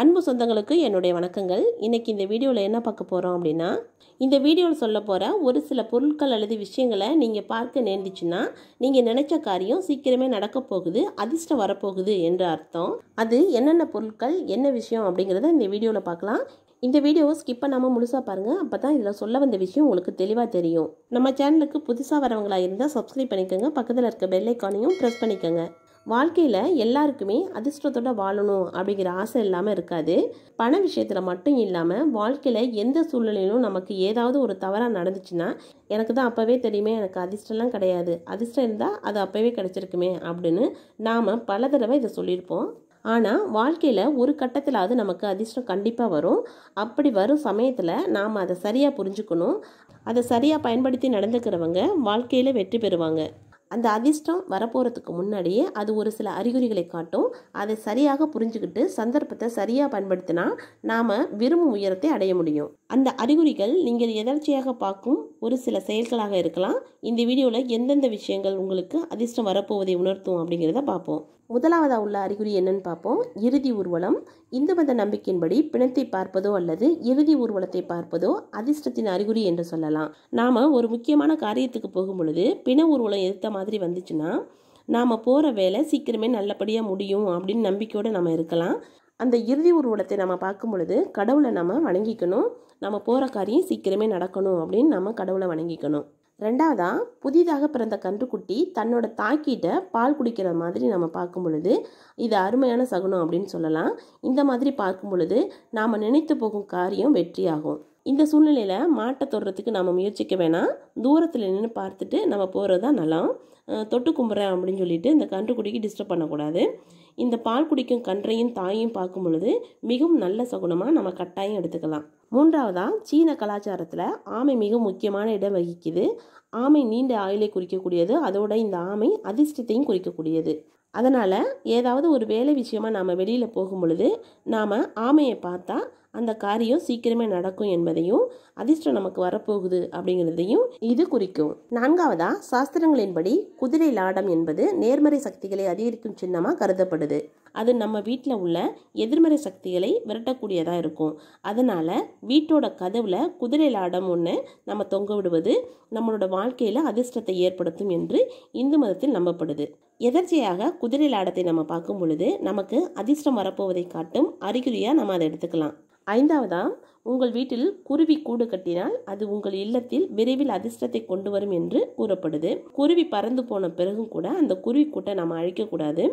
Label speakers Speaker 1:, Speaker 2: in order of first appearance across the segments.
Speaker 1: அன்பு சொந்தங்களுக்கு என்னுடைய வணக்கங்கள் இன்றைக்கி இந்த வீடியோவில் என்ன பார்க்க போகிறோம் அப்படின்னா இந்த வீடியோவில் சொல்ல போகிற ஒரு சில பொருட்கள் அல்லது விஷயங்களை நீங்கள் பார்க்க நேர்ந்துச்சுன்னா நீங்கள் நினச்ச காரியம் சீக்கிரமே நடக்க போகுது அதிர்ஷ்டம் வரப்போகுது என்ற அர்த்தம் அது என்னென்ன பொருட்கள் என்ன விஷயம் அப்படிங்கிறத இந்த வீடியோவில் பார்க்கலாம் இந்த வீடியோவை ஸ்கிப் பண்ணாமல் முழுசாக பாருங்கள் அப்போ தான் இதில் சொல்ல வந்த விஷயம் உங்களுக்கு தெளிவாக தெரியும் நம்ம சேனலுக்கு புதுசாக வரவங்களாக இருந்தால் சப்ஸ்கிரைப் பண்ணிக்கோங்க பக்கத்தில் இருக்க பெல்லைக்கானையும் ப்ரெஸ் பண்ணிக்கோங்க வாழ்க்கையில் எல்லாருக்குமே அதிர்ஷ்டத்தோட வாழணும் அப்படிங்கிற ஆசை இல்லாமல் இருக்காது பண விஷயத்தில் மட்டும் இல்லாமல் வாழ்க்கையில் எந்த சூழ்நிலையிலும் நமக்கு ஏதாவது ஒரு தவறாக நடந்துச்சுன்னா எனக்கு தான் அப்போவே தெரியுமே எனக்கு அதிர்ஷ்டம்லாம் கிடையாது அதிர்ஷ்டம் இருந்தால் அது அப்போவே கிடச்சிருக்குமே அப்படின்னு நாம் பல தடவை இதை சொல்லியிருப்போம் ஆனால் வாழ்க்கையில் ஒரு கட்டத்திலாவது நமக்கு அதிர்ஷ்டம் கண்டிப்பாக வரும் அப்படி வரும் சமயத்தில் நாம் அதை சரியாக புரிஞ்சுக்கணும் அதை சரியாக பயன்படுத்தி நடந்துக்கிறவங்க வாழ்க்கையில் வெற்றி பெறுவாங்க அந்த அதிர்ஷ்டம் வரப்போகிறதுக்கு முன்னாடியே அது ஒரு சில அறிகுறிகளை காட்டும் அதை சரியாக புரிஞ்சுக்கிட்டு சந்தர்ப்பத்தை சரியாக பயன்படுத்தினா நாம் விரும்பும் உயரத்தை அடைய முடியும் அந்த அறிகுறிகள் நீங்கள் எதர்ச்சியாக பார்க்கும் ஒரு சில செயல்களாக இருக்கலாம் இந்த வீடியோவில் எந்தெந்த விஷயங்கள் உங்களுக்கு அதிர்ஷ்டம் வரப்போவதை உணர்த்தும் அப்படிங்கிறத பார்ப்போம் முதலாவதாக உள்ள அறிகுறி என்னன்னு பார்ப்போம் இறுதி ஊர்வலம் இந்து மத நம்பிக்கையின்படி பிணத்தை பார்ப்பதோ அல்லது இறுதி ஊர்வலத்தை பார்ப்பதோ அதிர்ஷ்டத்தின் அறிகுறி என்று சொல்லலாம் நாம் ஒரு முக்கியமான காரியத்துக்கு போகும் பொழுது பிண ஊர்வலம் எதிர்த்த மாதிரி வந்துச்சுன்னா நாம் போகிற வேலை சீக்கிரமே நல்லபடியாக முடியும் அப்படின்னு நம்பிக்கையோடு நம்ம இருக்கலாம் அந்த இறுதி ஊர்வலத்தை நம்ம பார்க்கும் பொழுது கடவுளை நம்ம வணங்கிக்கணும் நம்ம போகிற காரியம் சீக்கிரமே நடக்கணும் அப்படின்னு நம்ம கடவுளை வணங்கிக்கணும் ரெண்டாவதாக புதிதாக பிறந்த கன்றுக்குட்டி தன்னோட தாய்க்கிட்ட பால் குடிக்கிற மாதிரி நம்ம பார்க்கும் பொழுது இது அருமையான சகுனம் அப்படின்னு சொல்லலாம் இந்த மாதிரி பார்க்கும் பொழுது நாம் நினைத்து போகும் காரியம் வெற்றியாகும் இந்த சூழ்நிலையில் மாட்டை தொடுறதுக்கு நம்ம முயற்சிக்க வேணாம் தூரத்தில் நின்று பார்த்துட்டு நம்ம போகிறது தான் நலம் தொட்டு கும்புறேன் அப்படின்னு சொல்லிட்டு இந்த கன்றுக்குட்டிக்கு டிஸ்டர்ப் பண்ணக்கூடாது இந்த பால் குடிக்கும் கன்றையும் தாயையும் பார்க்கும் பொழுது மிகவும் நல்ல சகுனமாக நம்ம கட்டாயம் எடுத்துக்கலாம் மூன்றாவதாக சீன கலாச்சாரத்தில் ஆமை மிக முக்கியமான இடம் வகிக்குது ஆமை நீண்ட ஆயுளை குறிக்கக்கூடியது அதோட இந்த ஆமை அதிர்ஷ்டத்தையும் குறிக்கக்கூடியது அதனால் ஏதாவது ஒரு வேலை விஷயமாக நாம் வெளியில் போகும் பொழுது நாம் ஆமையை பார்த்தா அந்த காரியம் சீக்கிரமே நடக்கும் என்பதையும் அதிர்ஷ்டம் நமக்கு வரப்போகுது அப்படிங்கிறதையும் இது குறிக்கும் நான்காவதா சாஸ்திரங்களின்படி குதிரை லாடம் என்பது நேர்மறை சக்திகளை அதிகரிக்கும் சின்னமாக கருதப்படுது அது நம்ம வீட்டில் உள்ள எதிர்மறை சக்திகளை விரட்டக்கூடியதாக இருக்கும் அதனால் வீட்டோட கதவில் குதிரை லாடம் ஒன்று நம்ம தொங்க விடுவது நம்மளோட வாழ்க்கையில் அதிர்ஷ்டத்தை ஏற்படுத்தும் என்று இந்து மதத்தில் நம்பப்படுது எதர்ச்சியாக குதிரை லாடத்தை நம்ம பார்க்கும் பொழுது நமக்கு அதிர்ஷ்டம் வரப்போவதை காட்டும் அறிகுறியாக நம்ம அதை எடுத்துக்கலாம் ஐந்தாவதாக உங்கள் வீட்டில் குருவி கூடு கட்டினால் அது உங்கள் இல்லத்தில் விரைவில் அதிர்ஷ்டத்தை கொண்டு வரும் என்று கூறப்படுது குருவி பறந்து போன பிறகும் கூட அந்த குருவி கூட்டை நம்ம அழிக்கக்கூடாது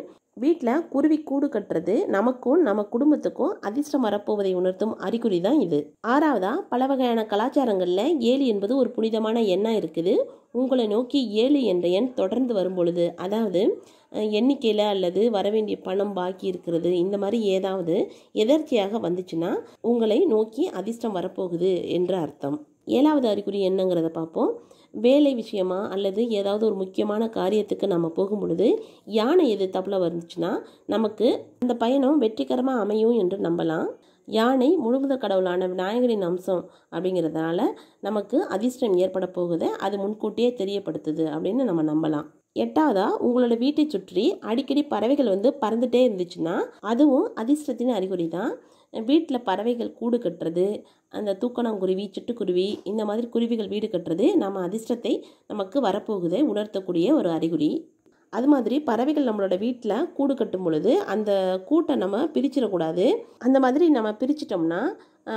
Speaker 1: வீட்டில் குருவி கூடு கட்டுறது நமக்கும் நம்ம குடும்பத்துக்கும் அதிர்ஷ்டம் வரப்போவதை உணர்த்தும் அறிகுறி தான் இது ஆறாவதா பல வகையான கலாச்சாரங்களில் ஏழு என்பது ஒரு புனிதமான எண்ணாக இருக்குது உங்களை நோக்கி ஏழு என்ற எண் தொடர்ந்து வரும் பொழுது அதாவது எண்ணிக்கையில் அல்லது வரவேண்டிய பணம் பாக்கி இருக்கிறது இந்த மாதிரி ஏதாவது எதர்ச்சியாக வந்துச்சுன்னா உங்களை நோக்கி அதிர்ஷ்டம் வரப்போகுது என்ற அர்த்தம் ஏழாவது அறிகுறி என்னங்கிறத பார்ப்போம் வேலை விஷயமா அல்லது ஏதாவது ஒரு முக்கியமான காரியத்துக்கு நம்ம போகும் பொழுது யானை தப்புல வந்துச்சுன்னா நமக்கு அந்த பயணம் வெற்றிகரமாக அமையும் என்று நம்பலாம் யானை முழுமுத கடவுளான விநாயகரின் அம்சம் அப்படிங்கிறதுனால நமக்கு அதிர்ஷ்டம் ஏற்பட போகுது அது முன்கூட்டியே தெரியப்படுத்துது அப்படின்னு நம்ம நம்பலாம் எட்டாவதா உங்களோட வீட்டை சுற்றி அடிக்கடி பறவைகள் வந்து பறந்துட்டே இருந்துச்சுன்னா அதுவும் அதிர்ஷ்டத்தின் அறிகுறி தான் வீட்டில் பறவைகள் கூடு கட்டுறது அந்த தூக்கணாங்குருவி சிட்டுக்குருவி இந்த மாதிரி குருவிகள் வீடு கட்டுறது நம்ம அதிர்ஷ்டத்தை நமக்கு வரப்போகுதை உணர்த்தக்கூடிய ஒரு அறிகுறி அது மாதிரி பறவைகள் நம்மளோட வீட்டில் கூடு கட்டும் பொழுது அந்த கூட்டை நம்ம பிரிச்சிடக்கூடாது அந்த மாதிரி நம்ம பிரிச்சிட்டோம்னா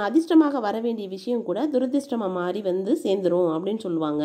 Speaker 1: அதிர்ஷ்டமாக வர வேண்டிய விஷயம் கூட துரதிர்ஷ்டமாக மாறி வந்து சேர்ந்துடும் அப்படின்னு சொல்லுவாங்க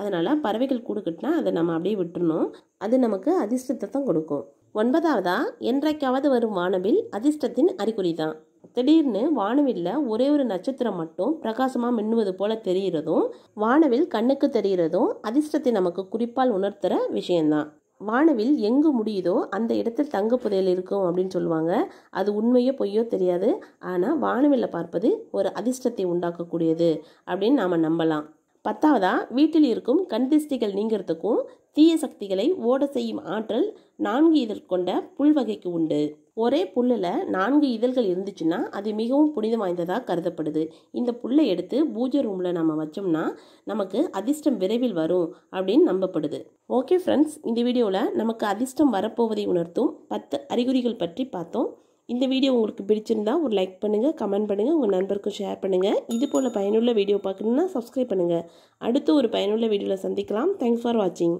Speaker 1: அதனால் பறவைகள் கூடு கட்டினா அதை நம்ம அப்படியே விட்டுறணும் அது நமக்கு அதிர்ஷ்டத்தை தான் கொடுக்கும் ஒன்பதாவதாக என்றைக்காவது வரும் வானவில் அதிர்ஷ்டத்தின் அறிகுறி தான் திடீர்னு வானவில்ல ஒரே ஒரு நட்சத்திரம் மட்டும் பிரகாசமாக மின்னுவது போல தெரிகிறதும் வானவில் கண்ணுக்கு தெரிகிறதும் அதிர்ஷ்டத்தை நமக்கு குறிப்பால் உணர்த்துற விஷயம்தான் வானவில் எங்கு முடியுதோ அந்த இடத்தில் தங்க புதையல் இருக்கும் அப்படின்னு சொல்லுவாங்க அது உண்மையோ பொய்யோ தெரியாது ஆனால் வானவில்லை பார்ப்பது ஒரு அதிர்ஷ்டத்தை உண்டாக்கக்கூடியது அப்படின்னு நாம் நம்பலாம் பத்தாவதா வீட்டில் இருக்கும் கண் திஷ்டிகள் நீங்கிறதுக்கும் தீய சக்திகளை ஓட செய்யும் ஆற்றல் நான்கு இதழ் கொண்ட புல் வகைக்கு உண்டு ஒரே புல்லில் நான்கு இதழ்கள் இருந்துச்சுன்னா அது மிகவும் புனிதம் வாய்ந்ததாக கருதப்படுது இந்த புல்லை எடுத்து பூஜை ரூமில் நம்ம வச்சோம்னா நமக்கு அதிர்ஷ்டம் விரைவில் வரும் அப்படின்னு நம்பப்படுது ஓகே ஃப்ரெண்ட்ஸ் இந்த வீடியோவில் நமக்கு அதிர்ஷ்டம் வரப்போவதை உணர்த்தும் பத்து அறிகுறிகள் பற்றி பார்த்தோம் இந்த வீடியோ உங்களுக்கு பிடிச்சிருந்தா ஒரு லைக் பண்ணுங்கள் கமெண்ட் பண்ணுங்கள் உங்கள் நண்பருக்கும் ஷேர் பண்ணுங்கள் இது போல் பயனுள்ள வீடியோ பார்க்கணுன்னா சப்ஸ்கிரைப் பண்ணுங்கள் அடுத்து ஒரு பயனுள்ள வீடியோவில் சந்திக்கலாம் தேங்க்ஸ் ஃபார் வாட்சிங்